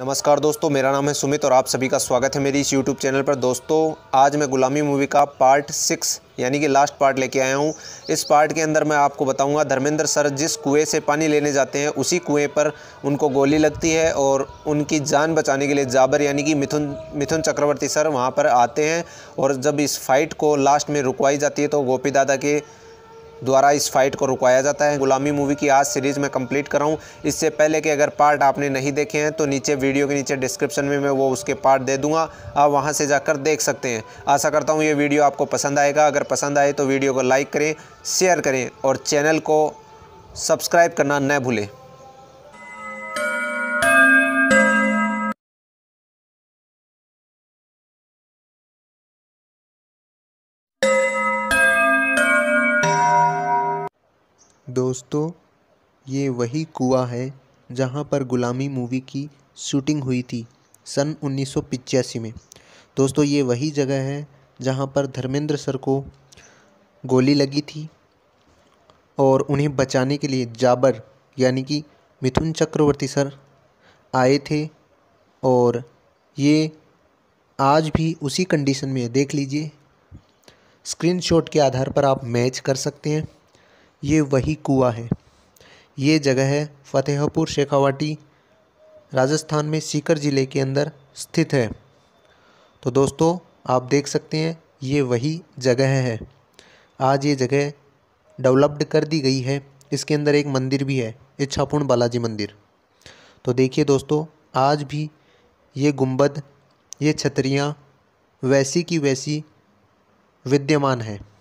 नमस्कार दोस्तों मेरा नाम है सुमित और आप सभी का स्वागत है मेरी इस यूट्यूब चैनल पर दोस्तों आज मैं गुलामी मूवी का पार्ट सिक्स यानी कि लास्ट पार्ट लेके आया हूँ इस पार्ट के अंदर मैं आपको बताऊँगा धर्मेंद्र सर जिस कुएँ से पानी लेने जाते हैं उसी कुएँ पर उनको गोली लगती है और उनकी जान बचाने के लिए जाबर यानी कि मिथुन मिथुन चक्रवर्ती सर वहाँ पर आते हैं और जब इस फाइट को लास्ट में रुकवाई जाती है तो गोपी दादा के द्वारा इस फाइट को रुकवाया जाता है गुलामी मूवी की आज सीरीज़ में कंप्लीट कराऊँ इससे पहले कि अगर पार्ट आपने नहीं देखे हैं तो नीचे वीडियो के नीचे डिस्क्रिप्शन में मैं वो उसके पार्ट दे दूंगा आप वहां से जाकर देख सकते हैं आशा करता हूं ये वीडियो आपको पसंद आएगा अगर पसंद आए तो वीडियो को लाइक करें शेयर करें और चैनल को सब्सक्राइब करना न भूलें दोस्तों ये वही कुआ है जहाँ पर गुलामी मूवी की शूटिंग हुई थी सन उन्नीस में दोस्तों ये वही जगह है जहाँ पर धर्मेंद्र सर को गोली लगी थी और उन्हें बचाने के लिए जाबर यानी कि मिथुन चक्रवर्ती सर आए थे और ये आज भी उसी कंडीशन में है देख लीजिए स्क्रीनशॉट के आधार पर आप मैच कर सकते हैं ये वही कुआ है ये जगह है फतेहपुर शेखावाटी राजस्थान में सीकर ज़िले के अंदर स्थित है तो दोस्तों आप देख सकते हैं ये वही जगह है आज ये जगह डेवलप्ड कर दी गई है इसके अंदर एक मंदिर भी है इच्छापूर्ण बालाजी मंदिर तो देखिए दोस्तों आज भी ये गुंबद ये छतरियाँ वैसी की वैसी विद्यमान है